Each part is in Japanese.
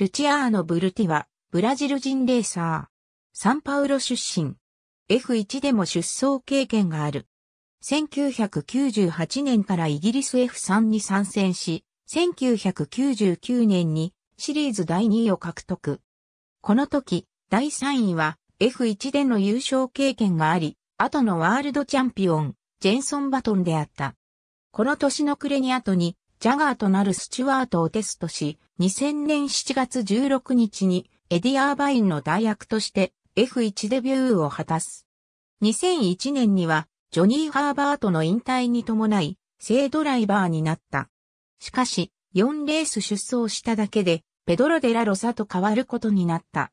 ルチアーノ・ブルティは、ブラジル人レーサー。サンパウロ出身。F1 でも出走経験がある。1998年からイギリス F3 に参戦し、1999年にシリーズ第2位を獲得。この時、第3位は F1 での優勝経験があり、後のワールドチャンピオン、ジェンソン・バトンであった。この年の暮れに後にジャガーとなるスチュワートをテストし、2000年7月16日にエディ・アーバインの代役として F1 デビューを果たす。2001年にはジョニー・ハーバートの引退に伴い、正ドライバーになった。しかし、4レース出走しただけで、ペドロ・デラ・ロサと変わることになった。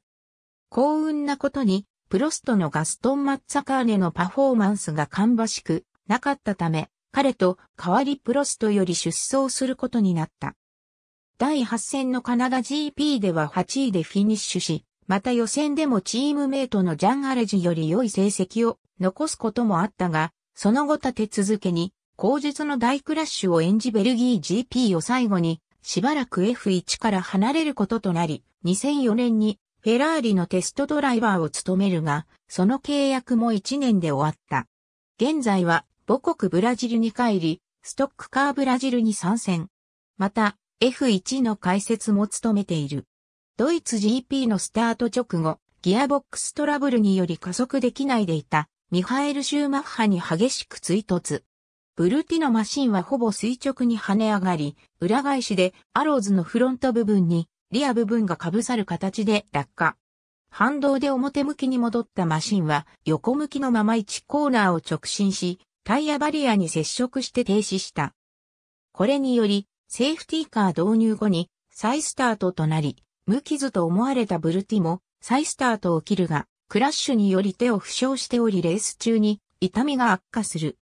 幸運なことに、プロストのガストン・マッツァカーネのパフォーマンスが芳しくなかったため、彼と代わりプロストより出走することになった。第8戦のカナダ GP では8位でフィニッシュし、また予選でもチームメイトのジャン・アレジより良い成績を残すこともあったが、その後立て続けに、後述の大クラッシュを演じベルギー GP を最後に、しばらく F1 から離れることとなり、2004年にフェラーリのテストドライバーを務めるが、その契約も1年で終わった。現在は母国ブラジルに帰り、ストックカーブラジルに参戦。また、F1 の解説も務めている。ドイツ GP のスタート直後、ギアボックストラブルにより加速できないでいた、ミハエル・シューマッハに激しく追突。ブルティのマシンはほぼ垂直に跳ね上がり、裏返しでアローズのフロント部分に、リア部分が被さる形で落下。反動で表向きに戻ったマシンは横向きのまま1コーナーを直進し、タイヤバリアに接触して停止した。これにより、セーフティーカー導入後に再スタートとなり、無傷と思われたブルティも再スタートを切るが、クラッシュにより手を負傷しておりレース中に痛みが悪化する。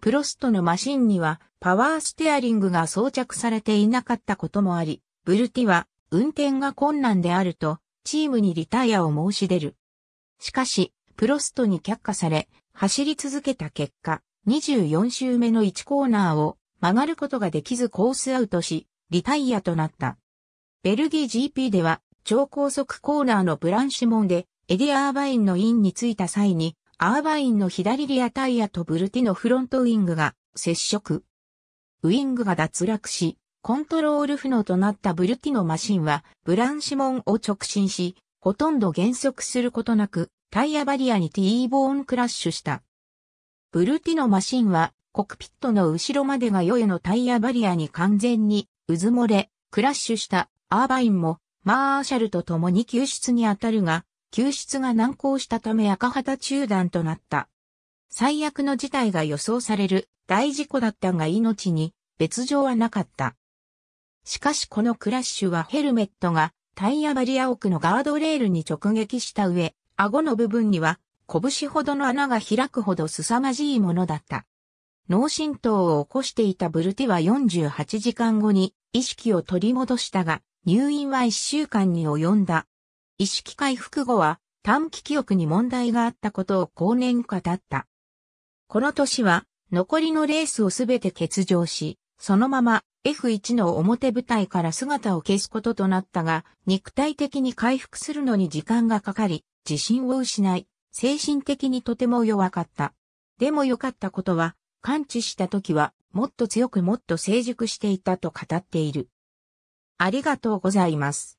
プロストのマシンにはパワーステアリングが装着されていなかったこともあり、ブルティは運転が困難であるとチームにリタイアを申し出る。しかし、プロストに却下され、走り続けた結果、24周目の1コーナーを曲がることができずコースアウトし、リタイアとなった。ベルギー GP では、超高速コーナーのブランシュモンで、エディ・アーバインのインに着いた際に、アーバインの左リアタイヤとブルティのフロントウィングが接触。ウィングが脱落し、コントロール不能となったブルティのマシンは、ブランシモンを直進し、ほとんど減速することなく、タイヤバリアに T ボーンクラッシュした。ブルティのマシンは、コクピットの後ろまでがヨエのタイヤバリアに完全に、渦漏れ、クラッシュしたアーバインも、マーシャルと共に救出に当たるが、救出が難航したため赤旗中断となった。最悪の事態が予想される大事故だったが命に別状はなかった。しかしこのクラッシュはヘルメットがタイヤバリア奥のガードレールに直撃した上、顎の部分には、拳ほどの穴が開くほど凄まじいものだった。脳震盪を起こしていたブルティは48時間後に意識を取り戻したが、入院は1週間に及んだ。意識回復後は短期記憶に問題があったことを後年語った。この年は残りのレースをすべて欠場し、そのまま F1 の表舞台から姿を消すこととなったが、肉体的に回復するのに時間がかかり、自信を失い、精神的にとても弱かった。でも良かったことは、完治した時は、もっと強くもっと成熟していたと語っている。ありがとうございます。